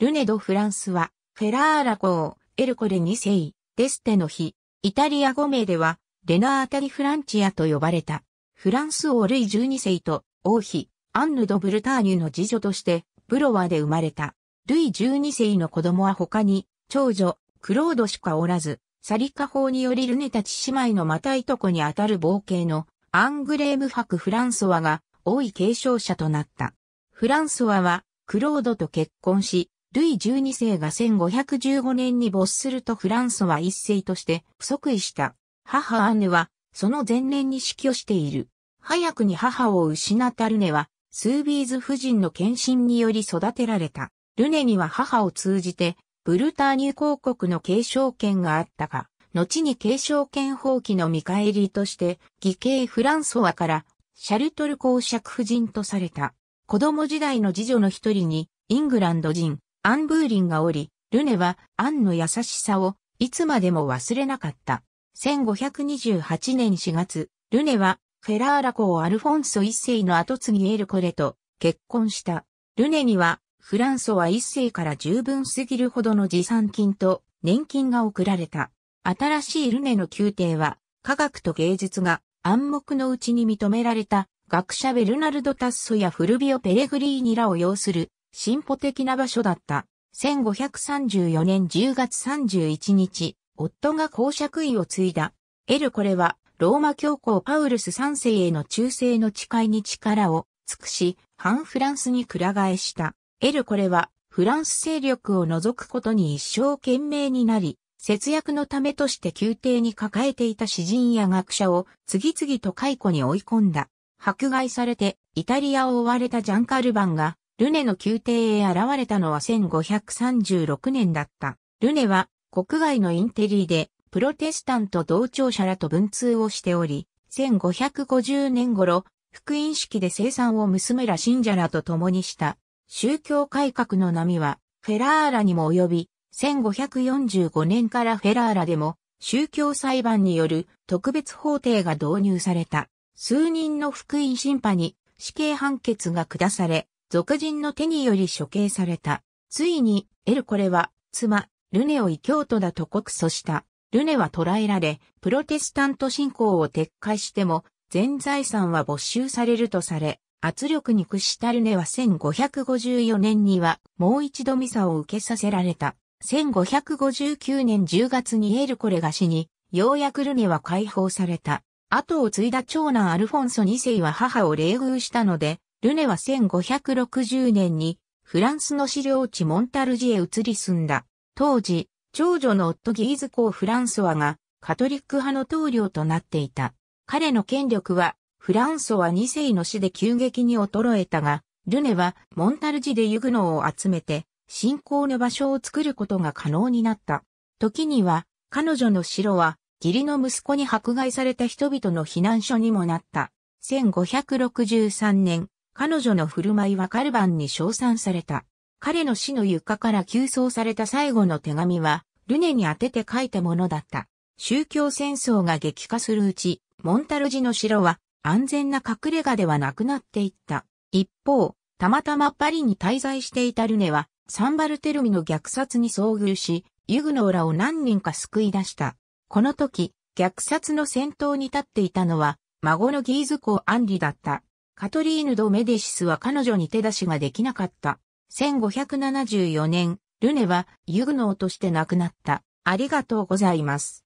ルネド・フランスは、フェラーラ公、エルコレ2世、デステの日、イタリア語名では、レナータリ・フランチアと呼ばれた。フランス王ルイ12世と、王妃、アンヌ・ド・ブルターニュの次女として、ブロワで生まれた。ルイ12世の子供は他に、長女、クロードしかおらず、サリカ法によりルネたち姉妹のまたいとこにあたる冒険の、アングレームク・フランソワが、王位継承者となった。フランソワは、クロードと結婚し、ルイ12世が1515年に没するとフランソワ一世として不即位した。母アンヌは、その前年に死去している。早くに母を失ったルネは、スービーズ夫人の献身により育てられた。ルネには母を通じて、ブルターニュ公国の継承権があったが、後に継承権放棄の見返りとして、義兄フランソワからシャルトル公爵夫人とされた。子供時代の次女の一人に、イングランド人、アン・ブーリンがおり、ルネはアンの優しさをいつまでも忘れなかった。1528年4月、ルネはフェラーラ公アルフォンソ一世の後継ぎエルコレと結婚した。ルネにはフランソは一世から十分すぎるほどの持参金と年金が贈られた。新しいルネの宮廷は科学と芸術が暗黙のうちに認められた学者ベルナルド・タッソやフルビオ・ペレグリーニらを要する進歩的な場所だった。1534年10月31日、夫が公爵位を継いだ。エルコレは、ローマ教皇パウルス3世への忠誠の誓いに力を尽くし、反フランスにくら替えした。エルコレは、フランス勢力を除くことに一生懸命になり、節約のためとして宮廷に抱えていた詩人や学者を次々と解雇に追い込んだ。迫害されて、イタリアを追われたジャンカルバンが、ルネの宮廷へ現れたのは1536年だった。ルネは国外のインテリーでプロテスタント同調者らと文通をしており、1550年頃、福音式で生産を娘ら信者らと共にした宗教改革の波はフェラーラにも及び、1545年からフェラーラでも宗教裁判による特別法廷が導入された。数人の福音審判に死刑判決が下され、俗人の手により処刑された。ついに、エルコレは、妻、ルネを異教徒だと告訴した。ルネは捕らえられ、プロテスタント信仰を撤回しても、全財産は没収されるとされ、圧力に屈したルネは1554年にはもう一度ミサを受けさせられた。1559年10月にエルコレが死に、ようやくルネは解放された。後を継いだ長男アルフォンソ2世は母を冷遇したので、ルネは1560年にフランスの資料地モンタルジへ移り住んだ。当時、長女の夫ギーズ公フランソワがカトリック派の棟梁となっていた。彼の権力はフランソワ2世の死で急激に衰えたが、ルネはモンタルジでユグノーを集めて信仰の場所を作ることが可能になった。時には彼女の城は義理の息子に迫害された人々の避難所にもなった。1563年、彼女の振る舞いはカルバンに称賛された。彼の死の床から急送された最後の手紙は、ルネに当てて書いたものだった。宗教戦争が激化するうち、モンタルジの城は安全な隠れ家ではなくなっていった。一方、たまたまパリに滞在していたルネは、サンバルテルミの虐殺に遭遇し、ユグノーラを何人か救い出した。この時、虐殺の先頭に立っていたのは、孫のギーズ公アンリだった。カトリーヌ・ド・メディシスは彼女に手出しができなかった。1574年、ルネはユグノーとして亡くなった。ありがとうございます。